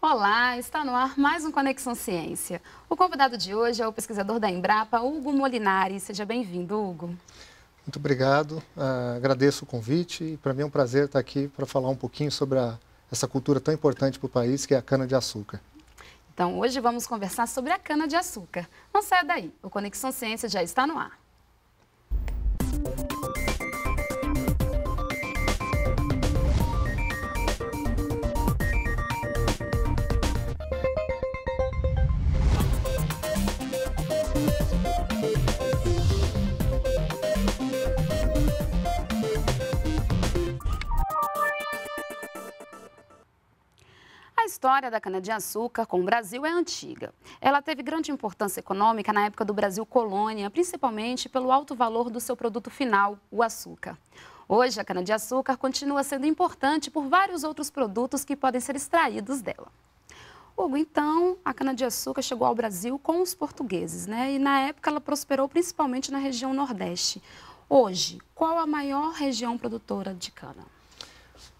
Olá, está no ar mais um Conexão Ciência. O convidado de hoje é o pesquisador da Embrapa, Hugo Molinari. Seja bem-vindo, Hugo. Muito obrigado, uh, agradeço o convite. Para mim é um prazer estar aqui para falar um pouquinho sobre a, essa cultura tão importante para o país, que é a cana-de-açúcar. Então, hoje vamos conversar sobre a cana-de-açúcar. Não saia daí, o Conexão Ciência já está no ar. história da cana-de-açúcar com o Brasil é antiga. Ela teve grande importância econômica na época do Brasil colônia, principalmente pelo alto valor do seu produto final, o açúcar. Hoje, a cana-de-açúcar continua sendo importante por vários outros produtos que podem ser extraídos dela. Hugo, então, a cana-de-açúcar chegou ao Brasil com os portugueses, né? E na época ela prosperou principalmente na região Nordeste. Hoje, qual a maior região produtora de cana?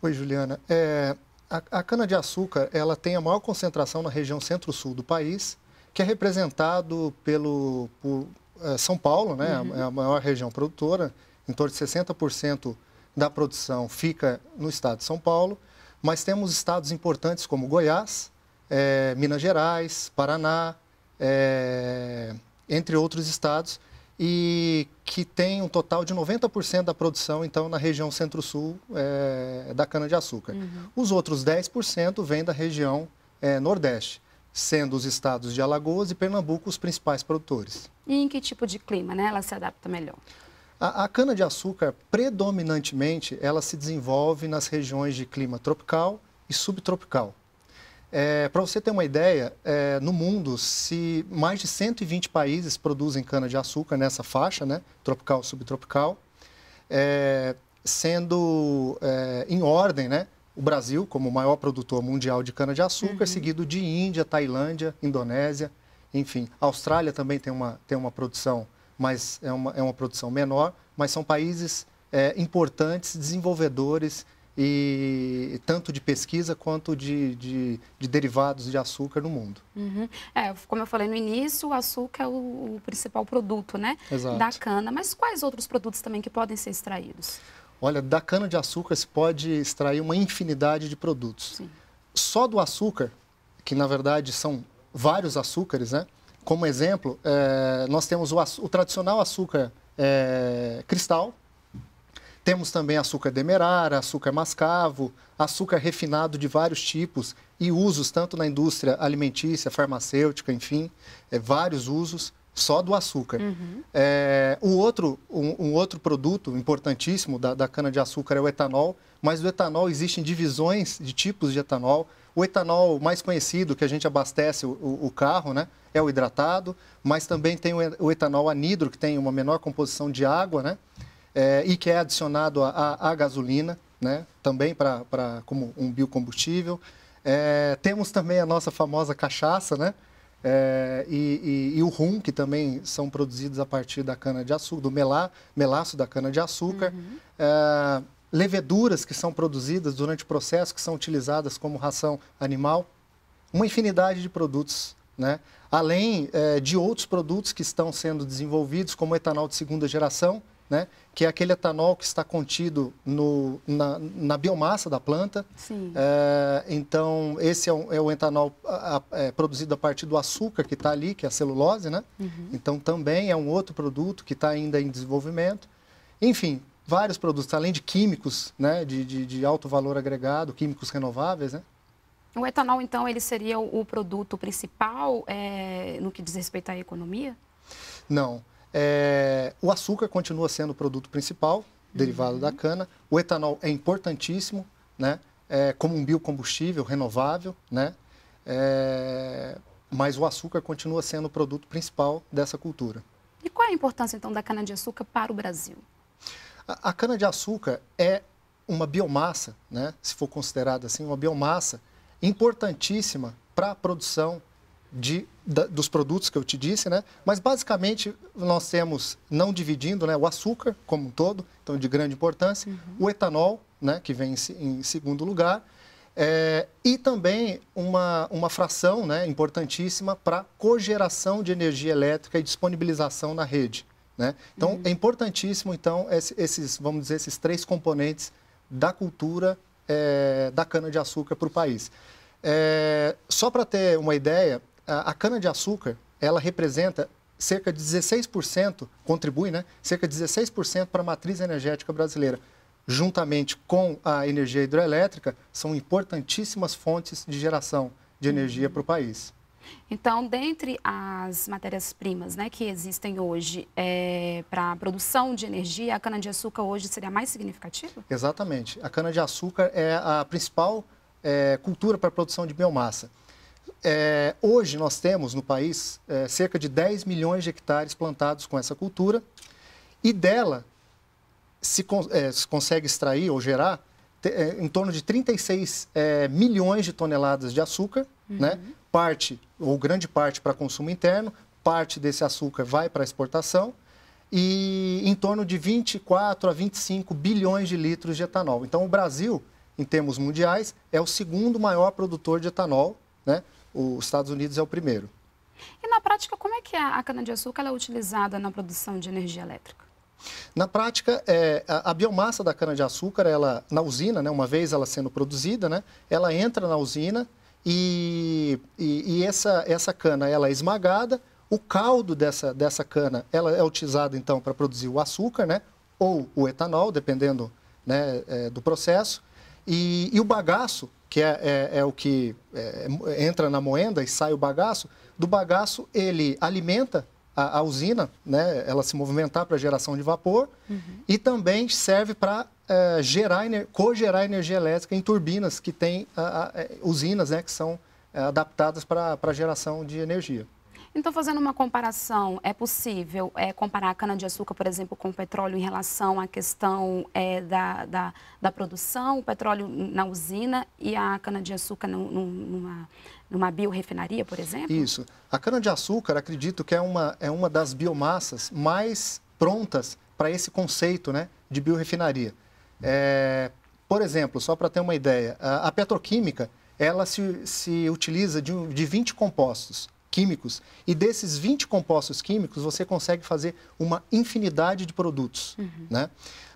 Oi, Juliana. É, a, a cana-de-açúcar ela tem a maior concentração na região centro-sul do país, que é representado pelo por, é, São Paulo, né? Uhum. É a maior região produtora. Em torno de 60% da produção fica no estado de São Paulo, mas temos estados importantes como Goiás, é, Minas Gerais, Paraná, eh, entre outros estados, e que tem um total de 90% da produção, então, na região centro-sul é, da cana-de-açúcar. Uhum. Os outros 10% vêm da região é, nordeste, sendo os estados de Alagoas e Pernambuco os principais produtores. E em que tipo de clima né, ela se adapta melhor? A, a cana-de-açúcar, predominantemente, ela se desenvolve nas regiões de clima tropical e subtropical. É, Para você ter uma ideia, é, no mundo, se mais de 120 países produzem cana-de-açúcar nessa faixa, né, tropical subtropical, é, sendo é, em ordem, né, o Brasil como o maior produtor mundial de cana-de-açúcar, uhum. seguido de Índia, Tailândia, Indonésia, enfim. A Austrália também tem uma, tem uma produção, mas é uma, é uma produção menor, mas são países é, importantes, desenvolvedores e tanto de pesquisa quanto de, de, de derivados de açúcar no mundo. Uhum. É, como eu falei no início, o açúcar é o, o principal produto né, Exato. da cana, mas quais outros produtos também que podem ser extraídos? Olha, da cana de açúcar se pode extrair uma infinidade de produtos. Sim. Só do açúcar, que na verdade são vários açúcares, né? Como exemplo, é, nós temos o, o tradicional açúcar é, cristal, temos também açúcar demerara, açúcar mascavo, açúcar refinado de vários tipos e usos, tanto na indústria alimentícia, farmacêutica, enfim, é, vários usos só do açúcar. Uhum. É, um, outro, um, um, outro produto importantíssimo da, da cana-de-açúcar é o etanol, mas o etanol existem divisões de tipos de etanol. O etanol mais conhecido, que a gente abastece o, o carro, né, é o hidratado, mas também tem o, o etanol anidro, que tem uma menor composição de água, né? é, e que é adicionado à gasolina, né? também pra, pra, como um biocombustível. É, temos também a nossa famosa cachaça, né? É, e, e, e, o rum, que também são produzidos a partir da cana-de-açúcar, do melá, melaço da cana-de-açúcar. Uhum. É, leveduras que são produzidas durante o processo, que são utilizadas como ração animal. Uma infinidade de produtos, né? Além é, de outros produtos que estão sendo desenvolvidos, como etanol de segunda geração, né? que é aquele etanol que está contido no, na, na, biomassa da planta. É, então, esse é, um, é o etanol a, a, é, produzido a partir do açúcar que está ali, que é a celulose. Né? Uhum. Então, também é um outro produto que está ainda em desenvolvimento. Enfim, vários produtos, além de químicos né? de, de, de alto valor agregado, químicos renováveis. Né? O etanol, então, ele seria o produto principal é, no que diz respeito à economia? Não. Não. É, o açúcar continua sendo o produto principal, derivado uhum. da cana. O etanol é importantíssimo, né? É, como um biocombustível renovável, né? É, mas o açúcar continua sendo o produto principal dessa cultura. E qual é a importância, então, da cana-de-açúcar para o Brasil? A, a cana-de-açúcar é uma biomassa, né? Se for considerada assim, uma biomassa importantíssima para a produção de, da, dos produtos que eu te disse, né? Mas basicamente nós temos, não dividindo, né, o açúcar como um todo, então de grande importância, uhum. o etanol, né, que vem em, em segundo lugar, é, e também uma, uma fração né, importantíssima para cogeração de energia elétrica e disponibilização na rede. Né? Então, uhum. é importantíssimo, então, esses, vamos dizer, esses três componentes da cultura é, da cana-de-açúcar para o país. É, só para ter uma ideia, a, cana-de-açúcar, ela representa cerca de 16%, contribui, né? Cerca de 16% para a matriz energética brasileira. Juntamente com a energia hidrelétrica, são importantíssimas fontes de geração de uhum. energia uhum. para o país. Então, dentre as matérias-primas né, que existem hoje é, para a produção de energia, a cana-de-açúcar hoje seria mais significativa? Exatamente. A cana-de-açúcar é a principal é, cultura para a produção de biomassa. É, hoje nós temos no país é, cerca de 10 milhões de hectares plantados com essa cultura e dela se, é, se consegue extrair ou gerar é, em torno de 36 é, milhões de toneladas de açúcar, uhum. né? parte ou grande parte para consumo interno, parte desse açúcar vai para exportação e em torno de 24 a 25 bilhões de litros de etanol. Então o Brasil, em termos mundiais, é o segundo maior produtor de etanol, né? os Estados Unidos é o primeiro. E na prática, como é que a cana-de-açúcar é utilizada na produção de energia elétrica? Na prática, é, a, a, biomassa da cana-de-açúcar, ela na usina, né, uma vez ela sendo produzida, né, ela entra na usina e, e, e essa, essa cana ela é esmagada, o caldo dessa, dessa cana ela é utilizado então para produzir o açúcar, né, ou o etanol, dependendo né, é, do processo, e, e o bagaço que é, é, é o que é, é, entra na moenda e sai o bagaço, do bagaço ele alimenta a, a usina, né, ela se movimentar para geração de vapor uhum. e também serve para é, gerar, cogerar energia elétrica em turbinas que tem a, a, é, usinas né, que são adaptadas para geração de energia. Então, fazendo uma comparação, é possível é, comparar a cana-de-açúcar, por exemplo, com o petróleo em relação à questão é, da, da, da, produção, o petróleo na usina e a cana-de-açúcar numa, numa biorefinaria, por exemplo? Isso. A cana-de-açúcar, acredito que é uma, é uma das biomassas mais prontas para esse conceito né, de biorefinaria. É, por exemplo, só para ter uma ideia, a, a petroquímica ela se, se utiliza de, de 20 compostos químicos e desses 20 compostos químicos você consegue fazer uma infinidade de produtos. Uhum. Né?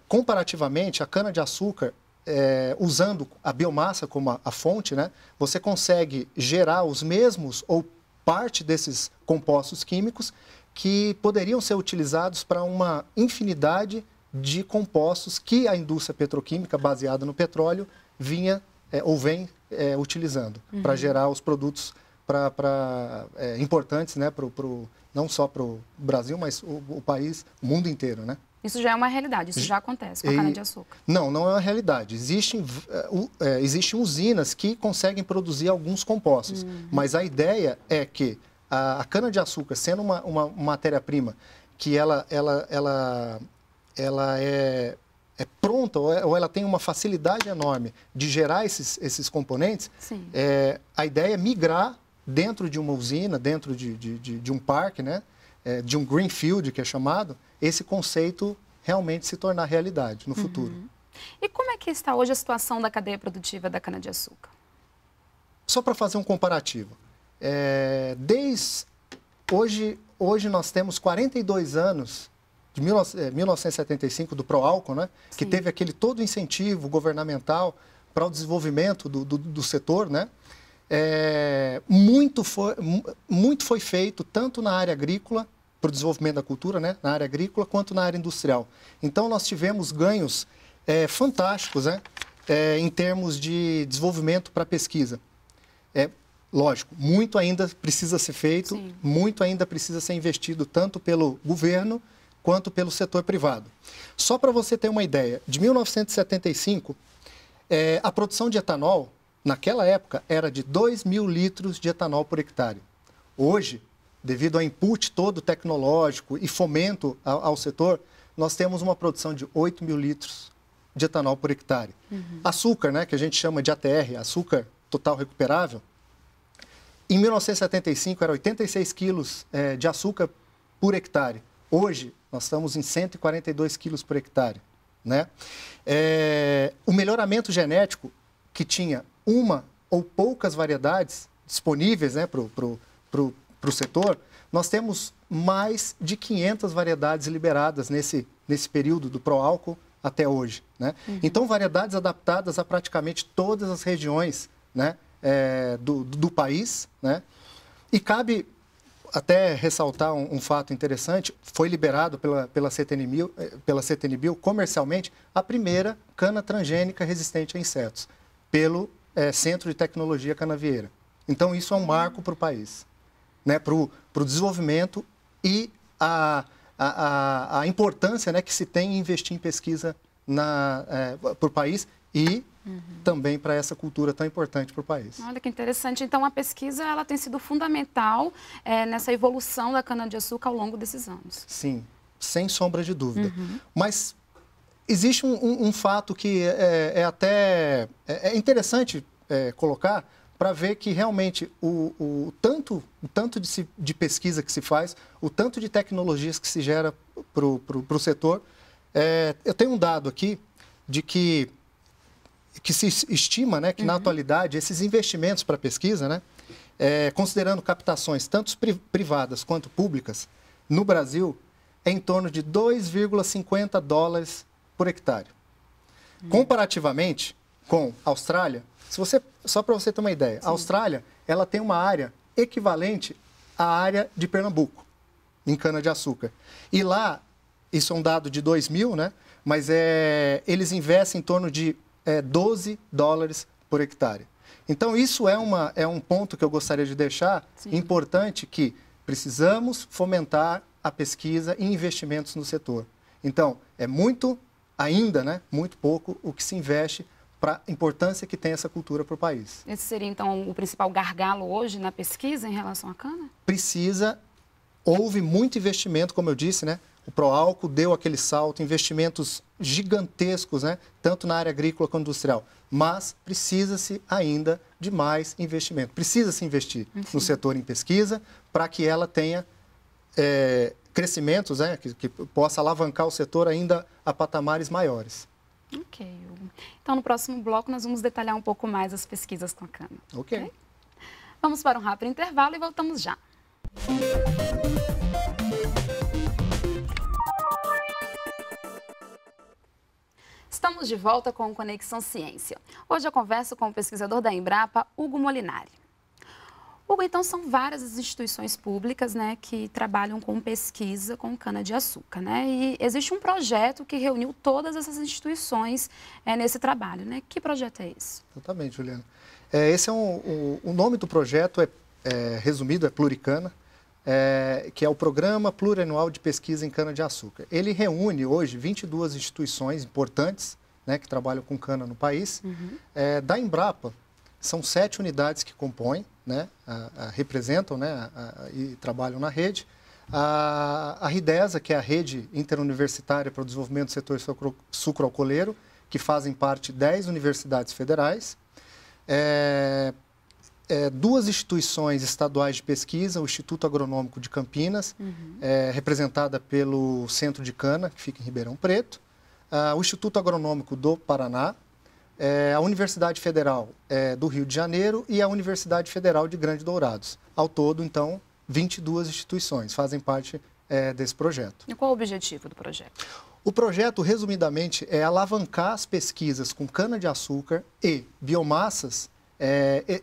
Comparativamente, a cana-de-açúcar, é, usando a biomassa como a, a fonte, né, você consegue gerar os mesmos ou parte desses compostos químicos que poderiam ser utilizados para uma infinidade de compostos que a indústria petroquímica, baseada no petróleo, vinha é, ou vem é, utilizando uhum. para gerar os produtos pra, pra, é, importantes, né, pro, pro, não só para o Brasil, mas o, o, país, o mundo inteiro, né? Isso já é uma realidade, isso já acontece com a cana-de-açúcar. Não, não é uma realidade. Existem, é, é, existem usinas que conseguem produzir alguns compostos, uhum. mas a ideia é que a, a cana-de-açúcar, sendo uma, uma matéria-prima que ela, ela, ela, ela é, é pronta ou, é, ou, ela tem uma facilidade enorme de gerar esses, esses componentes, é, a ideia é migrar dentro de uma usina, dentro de, de, de, de um parque, né? É, de um greenfield, que é chamado, esse conceito realmente se tornar realidade no uhum. futuro. E como é que está hoje a situação da cadeia produtiva da cana-de-açúcar? Só para fazer um comparativo. É, desde hoje, hoje nós temos 42 anos de 1975 é, do Proálcool, né? que teve aquele todo incentivo governamental para o desenvolvimento do, do, do setor, né? É, muito, foi, muito foi feito, tanto na área agrícola, para o desenvolvimento da cultura, né, na área agrícola, quanto na área industrial. Então, nós tivemos ganhos é, fantásticos né, é, em termos de desenvolvimento para pesquisa. É, lógico, muito ainda precisa ser feito, Sim. muito ainda precisa ser investido, tanto pelo governo quanto pelo setor privado. Só para você ter uma ideia, de 1975, é, a produção de etanol Naquela época era de 2 mil litros de etanol por hectare. Hoje, devido ao input todo tecnológico e fomento ao, ao setor, nós temos uma produção de 8 mil litros de etanol por hectare. Uhum. Açúcar, né, que a gente chama de ATR, açúcar total recuperável, em 1975 era 86 quilos é, de açúcar por hectare. Hoje nós estamos em 142 quilos por hectare. Né? É, o melhoramento genético que tinha uma ou poucas variedades disponíveis né, para o setor, nós temos mais de 500 variedades liberadas nesse, nesse período do pró-álcool até hoje. Né? Uhum. Então, variedades adaptadas a praticamente todas as regiões né, é, do, do país. Né? E cabe até ressaltar um, um, fato interessante, foi liberado pela, pela, CTNBio, eh, pela comercialmente a primeira cana transgênica resistente a insetos, pelo é, Centro de Tecnologia Canavieira. Então, isso é um marco para o país, né? para o desenvolvimento e a, a, a, importância né, que se tem em investir em pesquisa é, para o país e Uhum. também para essa cultura tão importante para o país. Olha que interessante. Então, a pesquisa ela tem sido fundamental é, nessa evolução da cana-de-açúcar ao longo desses anos. Sim, sem sombra de dúvida. Uhum. Mas Existe um, um, um fato que é, é, é até é, é interessante é, colocar para ver que realmente o, o tanto, o tanto de, se, de, pesquisa que se faz, o tanto de tecnologias que se gera para o setor. É, eu tenho um dado aqui de que, que se estima né, que uhum. na atualidade esses investimentos para pesquisa, né, considerando captações tanto privadas quanto públicas, no Brasil é em torno de 2,50 dólares por hectare. Hum. Comparativamente com Austrália, se você, só para você ter uma ideia, Sim. a Austrália ela tem uma área equivalente à área de Pernambuco, em cana-de-açúcar. E lá, isso é um dado de 2000, né? mas é, eles investem em torno de é, 12 dólares por hectare. Então, isso é, uma, é um ponto que eu gostaria de deixar Sim. importante que precisamos fomentar a pesquisa e investimentos no setor. Então, é muito ainda né, muito pouco o que se investe para a importância que tem essa cultura para o país. Esse seria, então, o principal gargalo hoje na pesquisa em relação à cana? Precisa. Houve muito investimento, como eu disse, né? O proalco deu aquele salto, investimentos gigantescos, né? tanto na área agrícola quanto industrial. Mas precisa-se ainda de mais investimento. Precisa-se investir Sim. no setor em pesquisa para que ela tenha é, crescimentos né, que, que possa alavancar o setor ainda a patamares maiores. Ok, Então, no próximo bloco, nós vamos detalhar um pouco mais as pesquisas com a Cana. Okay. ok. Vamos para um rápido intervalo e voltamos já. Estamos de volta com Conexão Ciência. Hoje eu converso com o pesquisador da Embrapa, Hugo Molinari. Ou então são várias as instituições públicas né, que trabalham com pesquisa com cana-de-açúcar. Né? E existe um projeto que reuniu todas essas instituições é, nesse trabalho. Né? Que projeto é esse? Exatamente, Juliana. É, esse é um, o, o nome do projeto é, é resumido, é Pluricana, é, que é o Programa Plurianual de Pesquisa em Cana-de-Açúcar. Ele reúne hoje 22 instituições importantes né, que trabalham com cana no país. Uhum. É, da Embrapa, são sete unidades que compõem, né, a, a, representam né, a, e trabalham na rede. A, RIDESA, que é a Rede Interuniversitária para o Desenvolvimento do Setor sucro, Sucroalcooleiro, que fazem parte 10 universidades federais. É, é, duas instituições estaduais de pesquisa, o Instituto Agronômico de Campinas, uhum. é, representada pelo Centro de Cana, que fica em Ribeirão Preto, uh, o Instituto Agronômico do Paraná, é, a Universidade Federal é, do Rio de Janeiro e a Universidade Federal de Grande Dourados. Ao todo, então, 22 instituições fazem parte é, desse projeto. E qual o objetivo do projeto? O projeto, resumidamente, é alavancar as pesquisas com cana-de-açúcar e biomassas, é,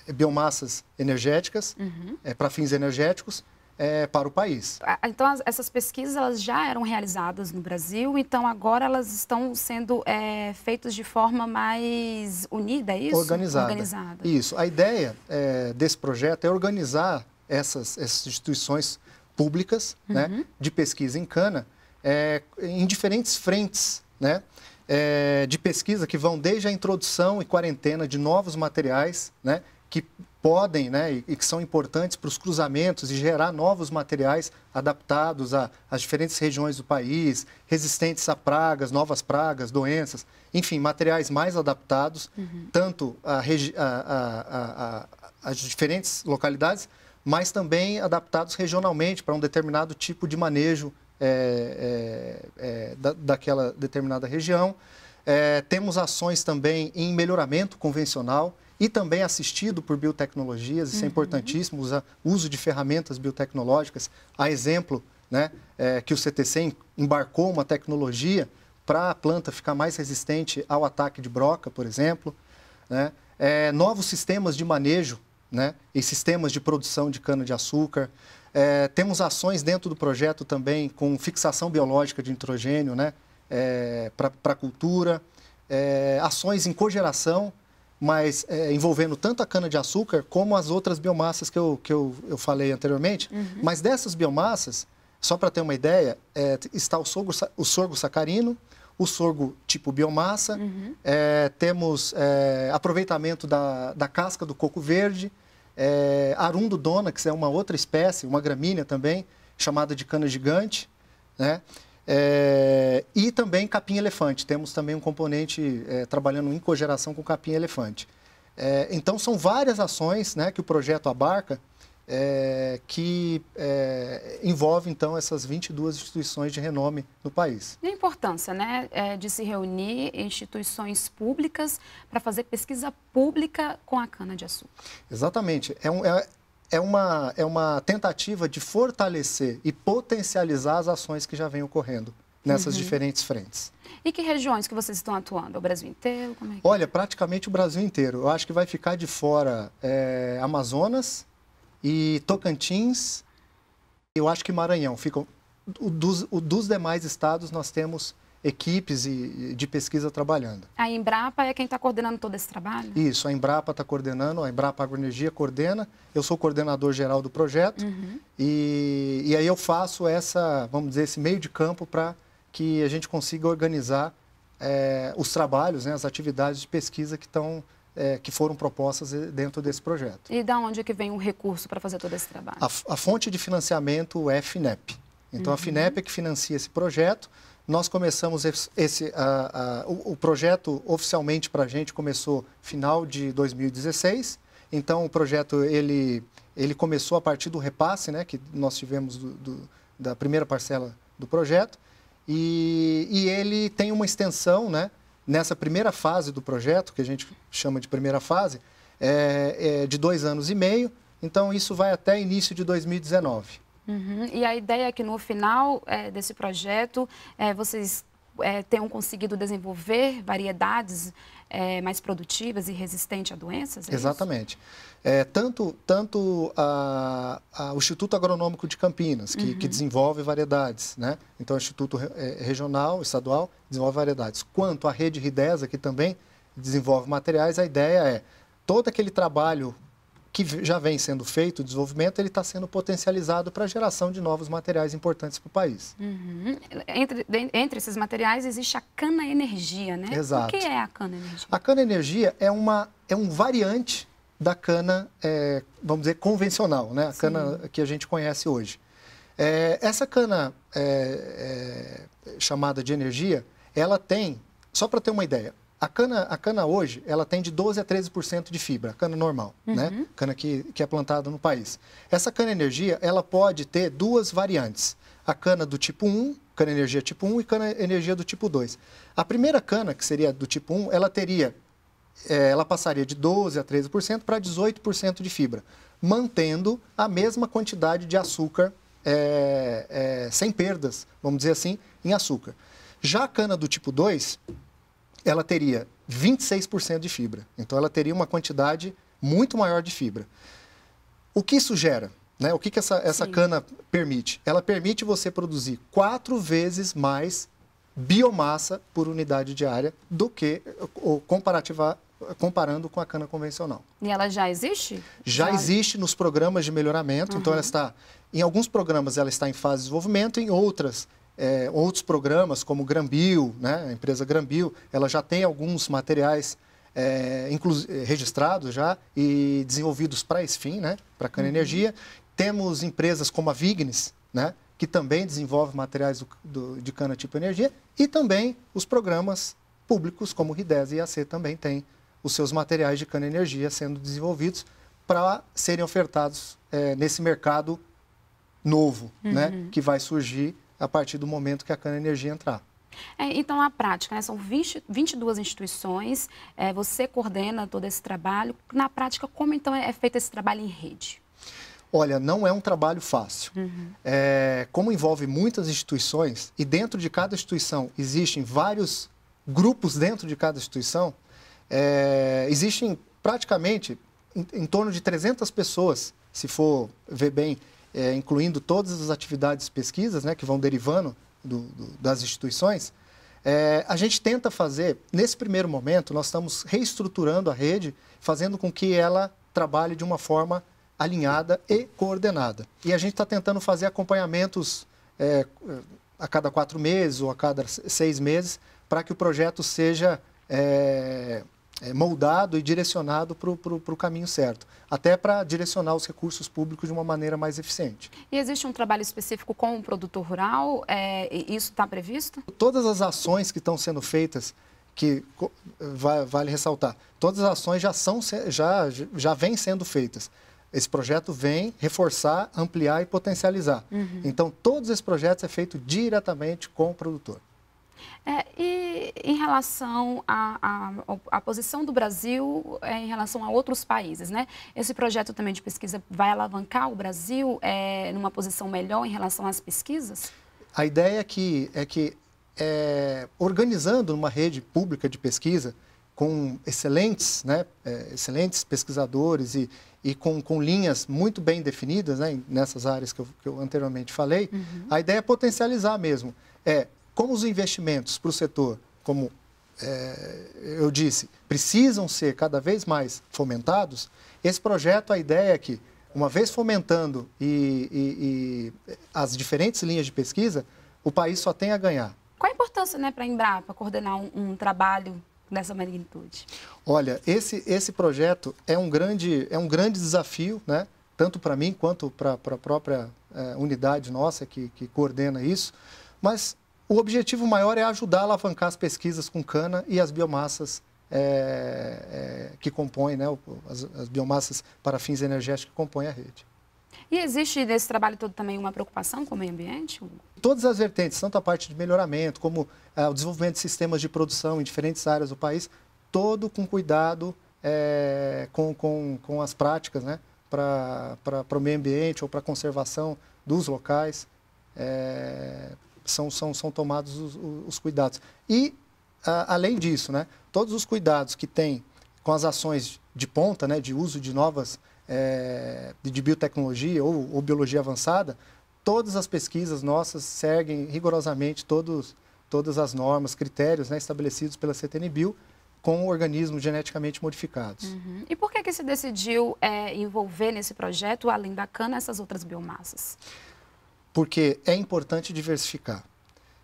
é, biomassas energéticas, uhum. É, para fins energéticos, é, para o país. Então, essas pesquisas elas já eram realizadas no Brasil, então agora elas estão sendo é, feitas de forma mais unida, é isso? Organizada. organizada. Isso. A ideia é, desse projeto é organizar essas, essas instituições públicas uhum. né, de pesquisa em cana é, em diferentes frentes né, é, de pesquisa que vão desde a introdução e quarentena de novos materiais né, que podem né, e, que são importantes para os cruzamentos e gerar novos materiais adaptados às diferentes regiões do país, resistentes a pragas, novas pragas, doenças, enfim, materiais mais adaptados, uhum. tanto às diferentes localidades, mas também adaptados regionalmente para um determinado tipo de manejo é, é, é, da, daquela determinada região. É, temos ações também em melhoramento convencional e também assistido por biotecnologias, isso é uhum. é importantíssimo, o uso de ferramentas biotecnológicas, a exemplo né, é, que o CTC embarcou uma tecnologia para a planta ficar mais resistente ao ataque de broca, por exemplo, né, é, novos sistemas de manejo né, e sistemas de produção de cana-de-açúcar, é, temos ações dentro do projeto também com fixação biológica de nitrogênio, né? é, para a cultura, é, ações em cogeração, mas é, envolvendo tanto a cana-de-açúcar como as outras biomassas que eu, que eu, eu falei anteriormente. Uhum. Mas dessas biomassas, só para ter uma ideia, é, está o sorgo, o sorgo sacarino, o sorgo tipo biomassa, uhum. É, temos é, aproveitamento da, da casca do coco verde, é, Arundo que é uma outra espécie, uma gramínea também, chamada de cana gigante, né? É, e também capim-elefante. Temos também um componente é, trabalhando em cogeração com capim-elefante. É, então, são várias ações né, que o projeto abarca é, que é, envolve, então, essas 22 instituições de renome no país. E a importância né, é, de se reunir instituições públicas para fazer pesquisa pública com a cana-de-açúcar. Exatamente. É um, é é uma, é uma tentativa de fortalecer e potencializar as ações que já vêm ocorrendo nessas uhum. diferentes frentes. E que regiões que vocês estão atuando? O Brasil inteiro? É que... Olha, praticamente o Brasil inteiro. Eu acho que vai ficar de fora é, Amazonas e Tocantins. Eu acho que Maranhão. Ficam, o dos, o dos demais estados nós temos equipes e, de pesquisa trabalhando. A Embrapa é quem está coordenando todo esse trabalho? Isso, a Embrapa está coordenando, a Embrapa Agroenergia coordena, eu sou coordenador geral do projeto uhum. e, e aí eu faço essa, vamos dizer, esse meio de campo para que a gente consiga organizar é, os trabalhos, né, as atividades de pesquisa que estão é, eh, que foram propostas dentro desse projeto. E da onde que vem o recurso para fazer todo esse trabalho? A, a, fonte de financiamento é a FINEP. Então, uhum. a FINEP é que financia esse projeto. Nós começamos esse, o, o projeto oficialmente para a gente começou final de 2016. Então o projeto ele ele começou a partir do repasse, né, que nós tivemos do, do, da primeira parcela do projeto, e, e, ele tem uma extensão, né, nessa primeira fase do projeto, que a gente chama de primeira fase, é, é de dois anos e meio, então isso vai até início de 2019. Uhum. E a ideia é que no final é, desse projeto é, vocês é, tenham conseguido desenvolver variedades é, mais produtivas e resistentes a doenças? É Exatamente. É, tanto tanto a, a, o Instituto Agronômico de Campinas, que, uhum. que desenvolve variedades, né? então o Instituto Regional, Estadual, desenvolve variedades, quanto a Rede Ridesa, que também desenvolve materiais, a ideia é todo aquele trabalho que já vem sendo feito, o desenvolvimento, ele está sendo potencializado para a geração de novos materiais importantes para o país. Uhum. Entre, entre esses materiais existe a cana-energia, né? Exato. O que é a cana-energia? A cana-energia é, uma, é um variante da cana, é, vamos dizer, convencional, né? A Sim. cana que a gente conhece hoje. É, essa cana é, é chamada de energia, ela tem, só para ter uma ideia, a cana, a cana hoje, ela tem de 12 a 13% de fibra, a cana normal, né? uhum. né? Cana que, que é plantada no país. Essa cana energia, ela pode ter duas variantes. A cana do tipo 1, cana energia tipo 1 e cana energia do tipo 2. A primeira cana, que seria do tipo 1, ela teria é, ela passaria de 12 a 13% para 18% de fibra, mantendo a mesma quantidade de açúcar é, é, sem perdas, vamos dizer assim, em açúcar. Já a cana do tipo 2, ela teria 26% de fibra. Então, ela teria uma quantidade muito maior de fibra. O que isso gera? Né? O que, que essa, essa cana permite? Ela permite você produzir quatro vezes mais biomassa por unidade diária do que ou comparativa, comparando com a cana convencional. E ela já existe? Já, já... existe nos programas de melhoramento, então, uhum. então ela está em alguns programas ela está em fase de desenvolvimento, em outras é, outros programas como Grambil, né, a empresa Grambil, ela já tem alguns materiais é, é registrados já e desenvolvidos para esse fim, né, para Cana uhum. Energia. Uhum. Temos empresas como a Vignes, né, que também desenvolve materiais do, do, de cana tipo energia, e também os programas públicos como o RIDES e AC também têm os seus materiais de cana energia sendo desenvolvidos para serem ofertados é, nesse mercado novo, né, uhum. né, que vai surgir a partir do momento que a Cana Energia entrar. É, então, a prática, né, são 20, 22 instituições, é, você coordena todo esse trabalho. Na prática, como então é feito esse trabalho em rede? Olha, não é um trabalho fácil. Uhum. É, como envolve muitas instituições, e dentro de cada instituição existem vários grupos dentro de cada instituição, é, existem praticamente em, em torno de 300 pessoas, se for ver bem, é, incluindo todas as atividades pesquisas né, que vão derivando do, do, das instituições, é, a gente tenta fazer, nesse primeiro momento, nós estamos reestruturando a rede, fazendo com que ela trabalhe de uma forma alinhada e coordenada. E a gente está tentando fazer acompanhamentos é, a cada quatro meses ou a cada seis meses para que o projeto seja é, é, moldado e direcionado para o caminho certo, até para direcionar os recursos públicos de uma maneira mais eficiente. E existe um trabalho específico com o produtor rural? É, isso está previsto? Todas as ações que estão sendo feitas, que vale ressaltar, todas as ações já, são, já, já vêm sendo feitas. Esse projeto vem reforçar, ampliar e potencializar. Uhum. Então, todos esses projetos é feito diretamente com o produtor. É, e em relação à posição do Brasil é, em relação a outros países, né? Esse projeto também de pesquisa vai alavancar o Brasil é, numa posição melhor em relação às pesquisas? A ideia aqui é que, é, organizando uma rede pública de pesquisa com excelentes, né, é, excelentes pesquisadores e, e com, com, linhas muito bem definidas né, nessas áreas que eu, que eu anteriormente falei, uhum. a ideia é potencializar mesmo. É, como os investimentos para o setor, como é, eu disse, precisam ser cada vez mais fomentados, esse projeto, a ideia é que, uma vez fomentando e, e, e as diferentes linhas de pesquisa, o país só tem a ganhar. Qual a importância né, para a Embrapa coordenar um, um trabalho dessa magnitude? Olha, esse, esse projeto é um grande, é um grande desafio, né? tanto para mim quanto para a própria é, unidade nossa que, que coordena isso, mas o objetivo maior é ajudar a alavancar as pesquisas com cana e as biomassas é, é, que compõem, né, as, as, biomassas para fins energéticos que compõem a rede. E existe nesse trabalho todo também uma preocupação com o meio ambiente? Todas as vertentes, tanto a parte de melhoramento como é, o desenvolvimento de sistemas de produção em diferentes áreas do país, todo com cuidado é, com, com, com as práticas né, para o meio ambiente ou para a conservação dos locais. É, são, são, são tomados os, os cuidados. E, a, além disso, né, todos os cuidados que tem com as ações de ponta, né, de uso de novas, é, de biotecnologia ou, ou, biologia avançada, todas as pesquisas nossas seguem rigorosamente todos, todas as normas, critérios né, estabelecidos pela CTNBio com organismos geneticamente modificados. Uhum. E por que, que se decidiu é, envolver nesse projeto, além da cana, essas outras biomassas? porque é importante diversificar.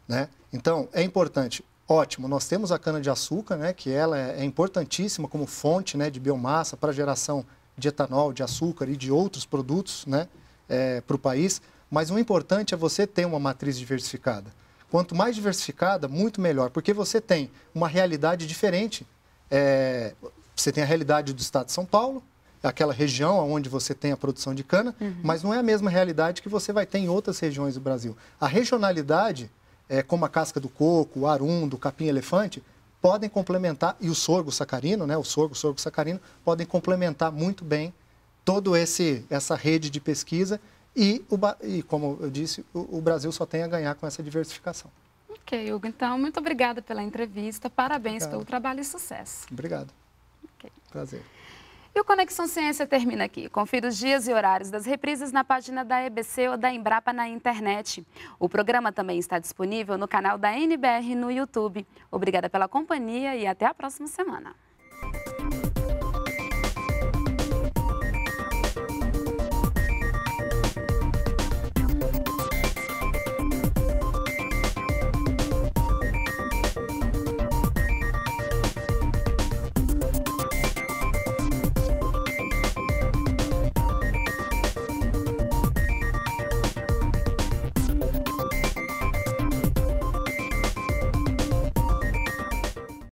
Né? Então, é importante. Ótimo, nós temos a cana-de-açúcar, né, que ela é, é importantíssima como fonte né, de biomassa para geração de etanol, de açúcar e de outros produtos né, é, para o país. Mas o importante é você ter uma matriz diversificada. Quanto mais diversificada, muito melhor, porque você tem uma realidade diferente. É, você tem a realidade do estado de São Paulo, aquela região onde você tem a produção de cana, uhum. mas não é a mesma realidade que você vai ter em outras regiões do Brasil. A regionalidade, é, como a casca do coco, o arundo, o capim-elefante, podem complementar, e o sorgo sacarino, né, o sorgo, o sorgo sacarino, podem complementar muito bem toda essa rede de pesquisa e, o, e como eu disse, o, o Brasil só tem a ganhar com essa diversificação. Ok, Hugo. Então, muito obrigada pela entrevista. Parabéns Obrigado. pelo trabalho e sucesso. Obrigado. Okay. Prazer. E o Conexão Ciência termina aqui. Confira os dias e horários das reprises na página da EBC ou da Embrapa na internet. O programa também está disponível no canal da NBR no YouTube. Obrigada pela companhia e até a próxima semana.